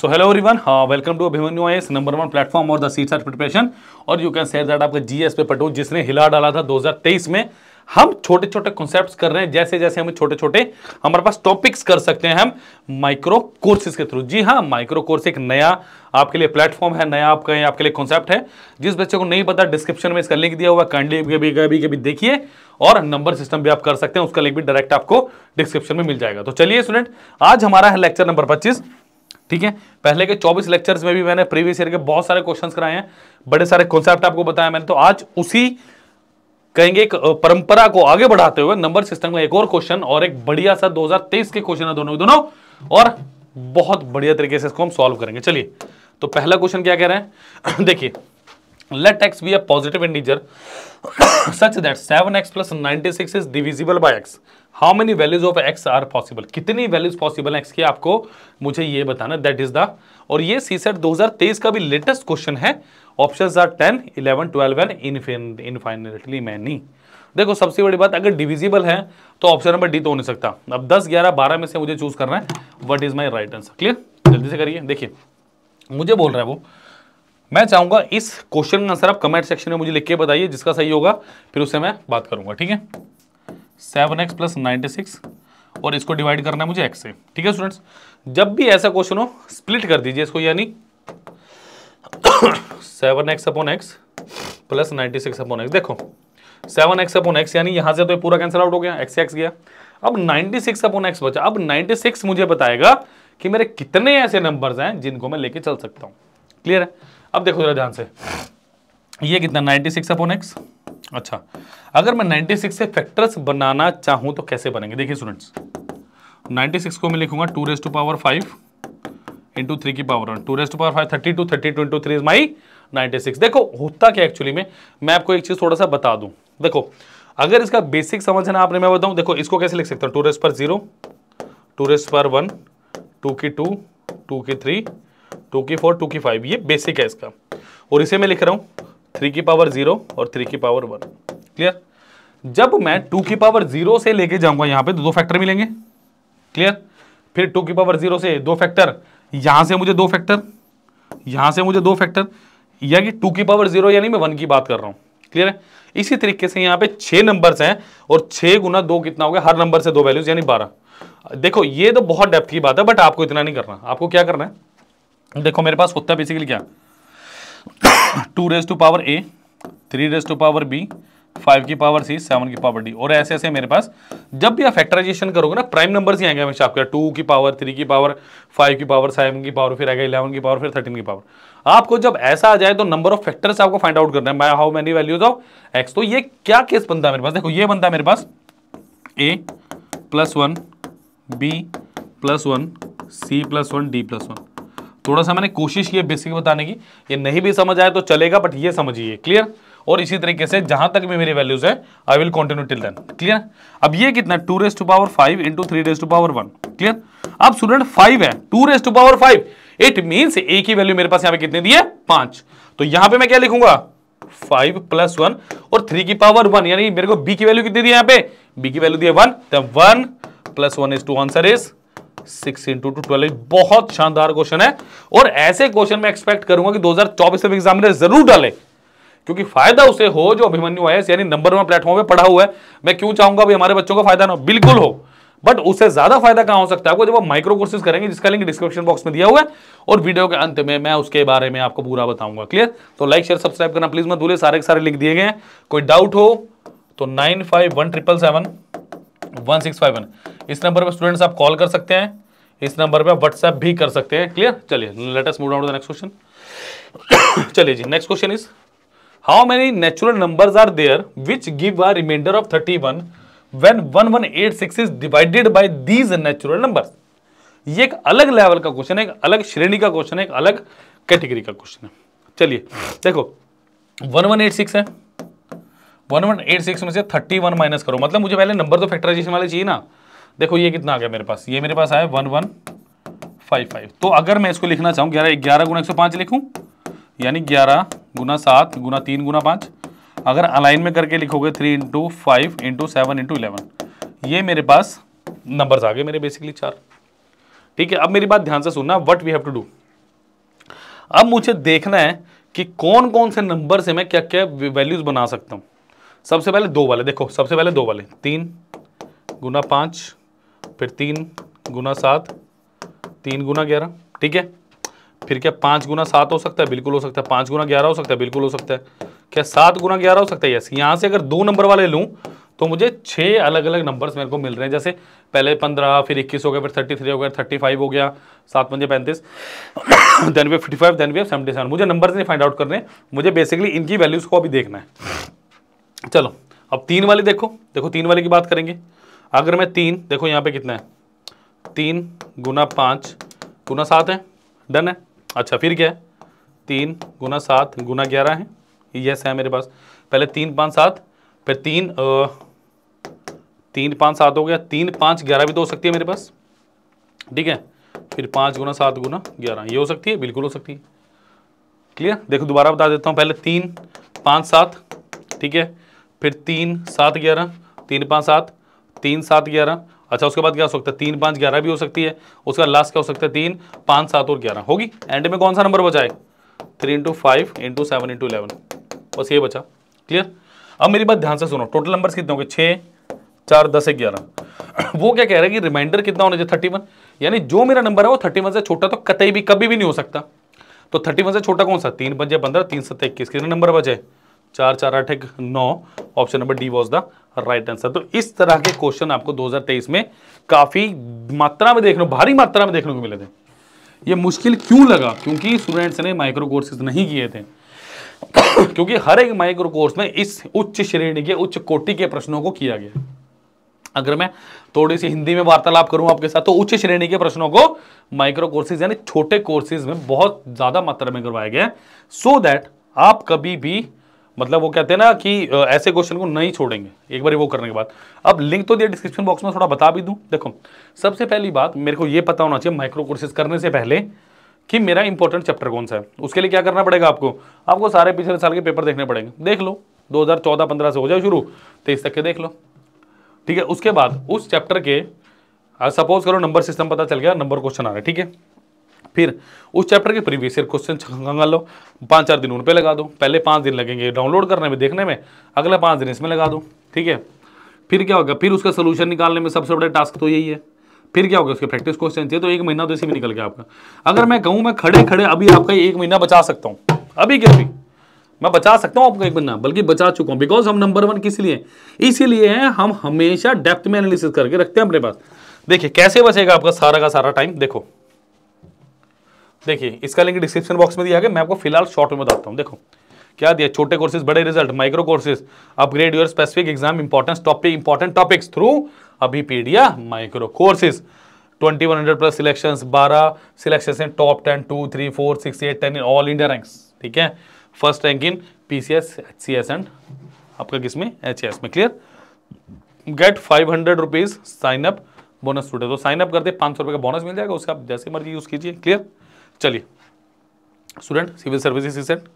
सो hello everyone हाँ welcome to Abhimanyu I number one platform और the seat search preparation और you can share that आपका GS पे पटो जिसने हिला डाला था 2023 में हम छोटे छोटे कॉन्सेप्ट्स कर रहे हैं जैसे जैसे हम छोटे छोटे हमारे पास टॉपिक्स कर सकते हैं हम माइक्रो कोर्सेज के थ्रू जी हाँ माइक्रो कोर्स एक नया आपके लिए प्लेटफॉर्म है नया आपका ये आपके लिए कॉन्सेप्ट है जिस बच्चे को नहीं पता डिस्क्रिप्शन में इसका लिंक दिया हुआ कांडली भी कभी कभी देखिए और नंबर सिस्टम भी आप कर सकते हैं उसका लिंक भी डायरेक्ट आपको डिस्क्रिप्शन में मिल जाएगा तो चलिए स्टूडेंट आज हमारा है लेक्चर नंबर पच्चीस ठीक है पहले के 24 लेक्चर्स में भी मैंने प्रीवियस ईयर के बहुत सारे क्वेश्चंस कराए हैं बड़े सारे कॉन्सेप्ट आपको बताया मैंने तो आज उसी कहेंगे एक परंपरा को आगे बढ़ाते हुए नंबर सिस्टम का एक और क्वेश्चन और एक बढ़िया सा 2023 के क्वेश्चन है दोनों दोनों और बहुत बढ़िया तरीके से इसको हम सॉल्व करेंगे चलिए तो पहला क्वेश्चन क्या कह रहे हैं देखिए let x be a positive integer such that 7x plus 96 is divisible by x how many values of x are possible कितनी values possible हैं x की आपको मुझे ये बताना that is the और ये सी सेट 2023 का भी लेटेस्ट क्वेश्चन है options are 10 11 12 and infinitely many देखो सबसे बड़ी बात अगर डिविजिबल है तो ऑप्शन नंबर डी तो हो नहीं सकता अब 10 11 12 में से मुझे चूज करना है what is my right answer clear जल्दी से करिए देखिए मुझे बोल रहा है वो मैं चाहूंगा इस क्वेश्चन का आंसर आप कमेंट सेक्शन में मुझे लिख के बताइए जिसका सही होगा फिर उससे मैं बात करूंगा ठीक है seven x plus ninety six और इसको डिवाइड करना है मुझे एक्स से ठीक है स्टूडेंट्स जब भी ऐसा क्वेश्चन हो स्प्लिट कर दीजिए इसको यानी seven x upon x plus ninety six upon x देखो सेवन एक्स अपॉन एक्स यानी यहां से तो पूरा कैंसिल आउट हो गया एक्स एक्स गया अब नाइनटी सिक्स अपॉन एक्स बचा अब नाइनटी सिक्स मुझे बताएगा कि मेरे कितने ऐसे नंबर्स हैं जिनको मैं लेके चल सकता हूं क्लियर है अब देखो जरा ध्यान से ये कितना 96 सिक्स अपॉन एक्स अच्छा अगर मैं 96 से फैक्टर्स बनाना चाहूँ तो कैसे बनेंगे देखिए स्टूडेंट्स 96 को मैं लिखूंगा two raise to power five into three की power two raise to power five thirty two thirty two into three is my ninety six देखो होता क्या एक्चुअली में मैं आपको एक चीज़ थोड़ा सा बता दूँ देखो अगर इसका बेसिक समझना आपने मैं बताऊँ देखो इसको कैसे लिख सकता हूँ टू रेस पर जीरो टू रेस पर वन टू की टू टू की थ्री टू की फोर टू की फाइव ये बेसिक है इसका और इसे मैं लिख रहा हूँ थ्री की पावर जीरो और थ्री की पावर वन क्लियर जब मैं टू की पावर जीरो से लेके जाऊंगा यहाँ पे तो दो फैक्टर मिलेंगे क्लियर फिर टू की पावर जीरो से दो फैक्टर यहाँ से मुझे दो फैक्टर यहाँ से मुझे दो फैक्टर या कि टू की पावर जीरो यानी मैं वन की बात कर रहा हूँ क्लियर है इसी तरीके से यहाँ पे छः नंबर्स हैं और छः गुना दो कितना हो गया हर नंबर से दो वैल्यूज यानी बारह देखो ये तो बहुत डेप्थ की बात है बट आपको इतना नहीं करना आपको क्या करना है देखो मेरे पास होता है बेसिकली क्या two raise to power a three raise to power b five की पावर सी सेवन की पावर डी और ऐसे ऐसे मेरे पास जब भी आप फैक्टराइजेशन करोगे ना प्राइम नंबर ही आएंगे हमेशा आपके टू की पावर थ्री की पावर फाइव की पावर सेवन की पावर फिर आएगा इलेवन की पावर फिर थर्टीन की पावर आपको जब ऐसा आ जाए तो नंबर ऑफ फैक्टर्स आपको फाइंड आउट करना है my how many values of x तो ये क्या केस बनता है मेरे पास देखो ये बनता है मेरे पास a plus one b plus one c plus one d plus one थोड़ा सा मैंने कोशिश की बेसिक बताने की ये नहीं भी समझ आए तो चलेगा बट ये समझिए क्लियर और इसी तरीके से जहां तक भी मेरी वैल्यूज है I will continue till then clear अब ये कितना two raise to power five into three raise to power one clear अब स्टूडेंट फाइव है two raise to power five it means a की वैल्यू मेरे पास यहां पे कितने दिए पांच तो यहां पे मैं क्या लिखूंगा फाइव प्लस वन और थ्री की पावर वन यानी मेरे को बी की वैल्यू कितनी दी यहां यहाँ पे बी की वैल्यू दी है one one plus one is two answer is six into two twelve बहुत शानदार क्वेश्चन है और ऐसे क्वेश्चन में एक्सपेक्ट करूंगा कि 2024 में एग्जाम जरूर डाले क्योंकि फायदा उसे हो जो अभिमन्यु आयस यानी नंबर वन प्लेटफॉर्म पे पढ़ा हुआ है मैं क्यों चाहूंगा भाई हमारे बच्चों को फायदा ना बिल्कुल हो बट उससे ज्यादा फायदा कहां हो सकता है जब वो माइक्रो कोर्सेज करेंगे जिसका लिंक डिस्क्रिप्शन बॉक्स में दिया हुआ है और वीडियो के अंत में मैं उसके बारे में आपको पूरा बताऊंगा क्लियर तो लाइक शेयर सब्सक्राइब करना प्लीज मत भूलिए सारे के सारे लिंक दिए गए कोई डाउट हो तो nine five one triple seven one six five one इस नंबर पर स्टूडेंट्स आप कॉल कर सकते हैं इस नंबर पर व्हाट्सएप भी कर सकते हैं क्लियर चलिए latest move down the next question चलिए जी next question is how many natural number are there which give a reminder of thirty one when one one eight six is divided by these natural number ये एक अलग level का question है एक अलग श्रेणी का क्वेश्चन है एक अलग कैटेगरी का क्वेश्चन है चलिए देखो वन वन एट सिक्स है वन वन एट सिक्स में से थर्टी वन माइनस करो मतलब मुझे पहले नंबर तो फैक्टराइजेशन वाले चाहिए ना देखो ये कितना आ गया मेरे पास ये मेरे पास आया वन वन फाइव फाइव तो अगर मैं इसको लिखना चाहूँ ग्यारह ग्यारह गुना एक सौ पाँच लिखूँ यानी ग्यारह गुना सात गुना तीन गुना पाँच अगर अलाइन में करके लिखोगे three into five into seven into eleven ये मेरे पास नंबर्स आ गए मेरे बेसिकली चार ठीक है अब मेरी बात ध्यान से सुनना what we have to do अब मुझे देखना है कि कौन कौन से नंबर से मैं क्या क्या वैल्यूज बना सकता हूँ सबसे पहले दो वाले देखो सबसे पहले दो वाले तीन गुना पाँच फिर तीन गुना सात तीन गुना ग्यारह ठीक है फिर क्या पाँच गुना सात हो सकता है बिल्कुल हो सकता है पाँच गुना ग्यारह हो सकता है बिल्कुल हो सकता है क्या सात गुना ग्यारह हो सकता है यस यहाँ से अगर दो नंबर वाले लूँ तो मुझे छः अलग अलग नंबर्स मेरे को मिल रहे हैं जैसे पहले पंद्रह फिर इक्कीस हो गया फिर थर्टी थ्री हो गया थर्टी फाइव हो गया सात पंजे पैंतीस then way fifty five then way seventy seven मुझे नंबर्स नहीं फाइंड आउट करने मुझे बेसिकली इनकी वैल्यूज़ को अभी देखना है चलो अब तीन वाली देखो देखो तीन वाले की बात करेंगे अगर मैं तीन देखो यहाँ पे कितना है तीन गुना पाँच गुना सात है डन है अच्छा फिर क्या है तीन गुना सात गुना ग्यारह है यस है मेरे पास पहले तीन पाँच सात फिर तीन आ, तीन पाँच सात हो गया तीन पाँच ग्यारह भी तो हो सकती है मेरे पास ठीक है फिर पाँच गुना सात गुना ग्यारह ये हो सकती है बिल्कुल हो सकती है क्लियर देखो दोबारा बता देता हूँ पहले तीन पाँच सात ठीक है फिर तीन सात ग्यारह तीन पाँच सात तीन सात ग्यारह अच्छा उसके बाद क्या हो सकता है तीन पाँच ग्यारह भी हो सकती है उसका लास्ट क्या हो सकता है तीन पाँच सात और ग्यारह होगी एंड में कौन सा नंबर बचा है three into five into seven into eleven बस ये बचा क्लियर अब मेरी बात ध्यान से सुनो टोटल नंबर्स कितने होंगे छः चार दस ग्यारह वो क्या कह रहे हैं कि रिमाइंडर कितना होना चाहिए थर्टी वन यानी जो मेरा नंबर है वो थर्टी वन से छोटा तो कतई भी कभी भी नहीं हो सकता तो थर्टी वन से छोटा कौन सा तीन पंजे पंद्रह तीन सत्तर इक्कीस कितने नंबर बचे चार चार आठ एक नौ option number D was the right answer तो इस तरह के क्वेश्चन आपको 2023 में काफ़ी मात्रा में देखने भारी मात्रा में देखने को मिले थे ये मुश्किल क्यों लगा क्योंकि स्टूडेंट्स ने माइक्रो कोर्सेज नहीं किए थे क्योंकि हर एक माइक्रो कोर्स में इस उच्च श्रेणी के उच्च कोटि के प्रश्नों को किया गया अगर मैं थोड़ी सी हिंदी में वार्तालाप करूं आपके साथ तो उच्च श्रेणी के प्रश्नों को माइक्रो कोर्सेज यानी छोटे कोर्सेज में बहुत ज़्यादा मात्रा में करवाया गया सो so दैट आप कभी भी मतलब वो कहते हैं ना कि ऐसे क्वेश्चन को नहीं छोड़ेंगे एक बार वो करने के बाद अब लिंक तो दिया डिस्क्रिप्शन बॉक्स में थोड़ा बता भी दूं देखो सबसे पहली बात मेरे को ये पता होना चाहिए माइक्रो कोर्सेज करने से पहले कि मेरा इंपॉर्टेंट चैप्टर कौन सा है उसके लिए क्या करना पड़ेगा आपको आपको सारे पिछले साल के पेपर देखने पड़ेंगे देख लो दो हज़ार से हो जाए शुरू तेईस तक के देख लो ठीक है उसके बाद उस चैप्टर के सपोज करो नंबर सिस्टम पता चल गया नंबर क्वेश्चन आ रहा है ठीक है फिर उस चैप्टर के प्रीवियस ईयर क्वेश्चन छंगा लो पाँच चार दिन उन पर लगा दो पहले पाँच दिन लगेंगे डाउनलोड करने में देखने में अगला पाँच दिन इसमें लगा दो ठीक है फिर क्या होगा फिर उसका सोल्यूशन निकालने में सबसे बड़ा टास्क तो यही है फिर क्या होगा उसके प्रैक्टिस क्वेश्चन थे तो एक महीना तो इसी में निकल गया आपका अगर मैं कहूँ मैं खड़े खड़े अभी आपका एक महीना बचा सकता हूँ अभी क्या अभी मैं बचा सकता हूँ आपका एक महीना बल्कि बचा चुका हूँ बिकॉज हम नंबर वन किस लिए इसीलिए हैं हम हमेशा डेप्थ में एनालिसिस करके रखते हैं अपने पास देखिए कैसे बचेगा आपका सारा का सारा टाइम देखो देखिए इसका लिंक डिस्क्रिप्शन बॉक्स में दिया गया मैं आपको फिलहाल शॉर्ट में बताता हूँ देखो क्या दिया छोटे कोर्सेज बड़े result micro courses upgrade your specific exam importance topic important topics through Abhipedia micro courses 2100 plus selections 12 selection in top 10 two three four six eight ten in all India ranks ठीक है first rank in PCS HCS and आपका किस में एच में clear get five hundred rupees sign up bonus टूटे तो sign up करते पाँच सौ रुपये का बोनस मिल जाएगा उसका आप जैसे मर्जी यूज़ कीजिए क्लियर चलिए स्टूडेंट सिविल सर्विसेज सेक्शन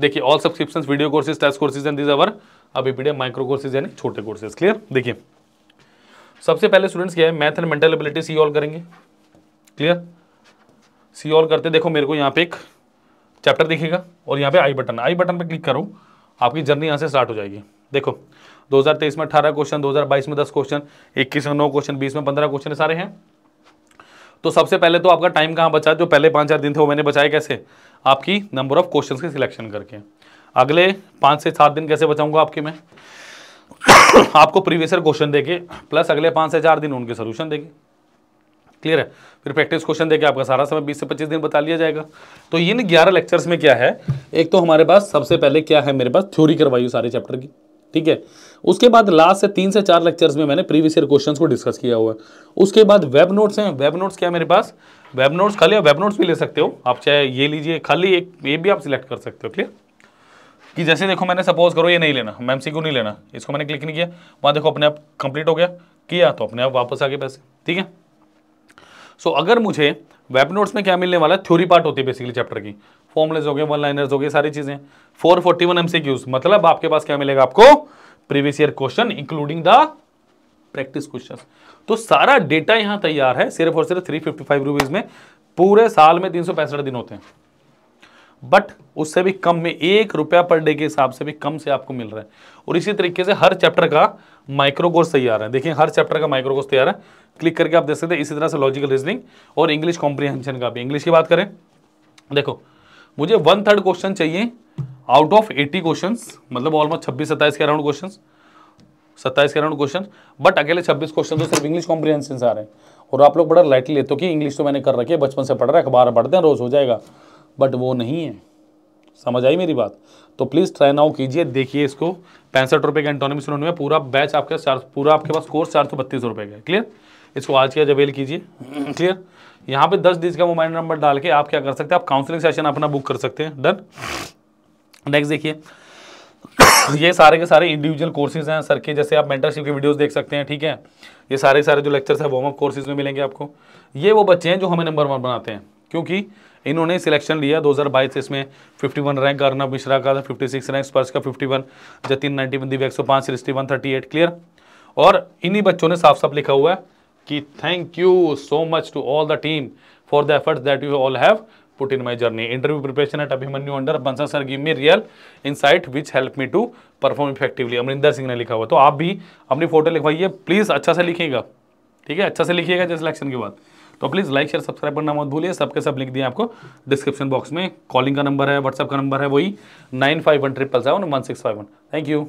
देखिए all subscription video courses test courses and this our अभी पीडीएफ माइक्रो कोर्सेज यानी छोटे कोर्सेज क्लियर देखिए सबसे पहले स्टूडेंट्स क्या है मैथ एंड मेंटल एबिलिटी सी ऑल करेंगे क्लियर सी ऑल करते देखो मेरे को यहाँ पे एक चैप्टर दिखेगा और यहाँ पे आई बटन आई बटन पे क्लिक करो आपकी जर्नी यहाँ से स्टार्ट हो जाएगी देखो 2023 में 18 क्वेश्चन 2022 में 10 क्वेश्चन 21 में 9 क्वेश्चन 20 में 15 क्वेश्चन सारे हैं तो सबसे पहले तो आपका टाइम कहाँ बचा जो पहले पाँच चार दिन थे वो मैंने बचाए कैसे आपकी नंबर ऑफ क्वेश्चन की सिलेक्शन करके अगले पाँच से सात दिन कैसे बचाऊंगा आपके मैं आपको प्रीवियस ईयर क्वेश्चन देके प्लस अगले पाँच से चार दिन उनके सोल्यूशन देंगे क्लियर है फिर प्रैक्टिस क्वेश्चन देके आपका सारा समय 20 से 25 दिन बता लिया जाएगा तो ये ग्यारह लेक्चर्स में क्या है एक तो हमारे पास सबसे पहले क्या है मेरे पास थ्योरी करवाई सारे चैप्टर की ठीक है उसके बाद लास्ट से तीन से चार लेक्चर्स में मैंने प्रीवियस ईयर क्वेश्चन को डिस्कस किया हुआ है उसके बाद वेब नोट्स हैं वेब नोट्स क्या मेरे पास वेब नोट्स खाली आप वेब नोट्स भी ले सकते हो आप चाहे ये लीजिए खाली एक ये भी आप सिलेक्ट कर सकते हो क्लियर कि जैसे देखो मैंने सपोज करो ये नहीं लेना मैम सी को नहीं लेना इसको मैंने क्लिक नहीं किया वहाँ देखो अपने आप कंप्लीट हो गया किया तो अपने आप वापस आ गए पैसे ठीक है सो अगर मुझे वेब नोट्स में क्या मिलने वाला है थ्योरी पार्ट होती है बेसिकली चैप्टर की फॉर्मुलेज हो गए वन लाइनर्स हो गए सारी चीजें फोर फोर्टी वन एमसीक्यूज मतलब आपके पास क्या मिलेगा आपको previous year question including the practice question तो सारा डेटा यहां तैयार है सिर्फ और सिर्फ थ्री फिफ्टी फाइव रुपीज में पूरे साल में तीन सौ पैंसठ दिन होते हैं बट उससे भी कम में एक रुपया पर डे के हिसाब से भी कम से आपको मिल रहा है और इसी तरीके से हर चैप्टर का माइक्रो कोर्स तैयार है देखिए हर चैप्टर का माइक्रो कोर्स तैयार है क्लिक करके आप देख सकते हैं इसी तरह से लॉजिकल रीजनिंग और इंग्लिश कॉम्प्रीहेंशन का भी इंग्लिश की बात करें देखो मुझे वन थर्ड क्वेश्चन चाहिए आउट ऑफ एटी क्वेश्चन मतलब ऑलमोस्ट छब्बीस सत्ताईस के अराउंड क्वेश्चन सत्ताईस के अराउंड क्वेश्चन बट अकेले छब्बीस क्वेश्चन तो सिर्फ इंग्लिश कॉम्प्रीहेंशन से आ रहे हैं और आप लोग बड़ा लाइटली लेते हो कि इंग्लिश तो मैंने कर रखी है बचपन से पढ़ रहा है अखबार पढ़ते हैं रोज़ हो जाएगा बट वो नहीं है समझ आई मेरी बात तो प्लीज़ ट्राई नाउ कीजिए देखिए इसको पैंसठ रुपये का एंटोनमी सुनोनी में पूरा बैच आपके चार पूरा आपके पास कोर्स चार सौ बत्तीस रुपये का क्लियर इसको आज के आज अवेल कीजिए क्लियर यहाँ पे दस दिन का मोबाइल नंबर डाल के आप क्या कर सकते हैं आप काउंसलिंग सेशन अपना बुक कर सकते हैं डन नेक्स्ट देखिए ये सारे के सारे इंडिविजुअल कोर्सेज हैं सर के जैसे आप मेंटरशिप के वीडियोस देख सकते हैं ठीक है ये सारे सारे जो लेक्चर्स हैं वार्म अप कोर्सेज में मिलेंगे आपको ये वो बच्चे हैं जो हमें नंबर वन बनाते हैं क्योंकि इन्होंने सिलेक्शन लिया 2022 बाईस इसमें fifty one rank Arnab Mishra का फिफ्टी सिक्स रैंक स्पर्श का 51 जतिन 91 दिव्या 105 सृष्टि 138 क्लियर और इन्हीं बच्चों ने साफ साफ लिखा हुआ है कि thank you so much to all the team for the efforts that you all have put in my journey interview preparation at Abhimanyu under बंसा sir give me real insight which help me to perform effectively Amarinder Singh ने लिखा हुआ तो आप भी अपनी photo लिखवाइए please अच्छा से लिखिएगा ठीक है अच्छा से लिखिएगा जैसे सिलेक्शन के बाद तो प्लीज़ लाइक शेयर सब्सक्राइब करना मत भूलिए सबके सब लिख दिए आपको डिस्क्रिप्शन बॉक्स में कॉलिंग का नंबर है व्हाट्सअप का नंबर है वही nine five one triple seven one six five one thank you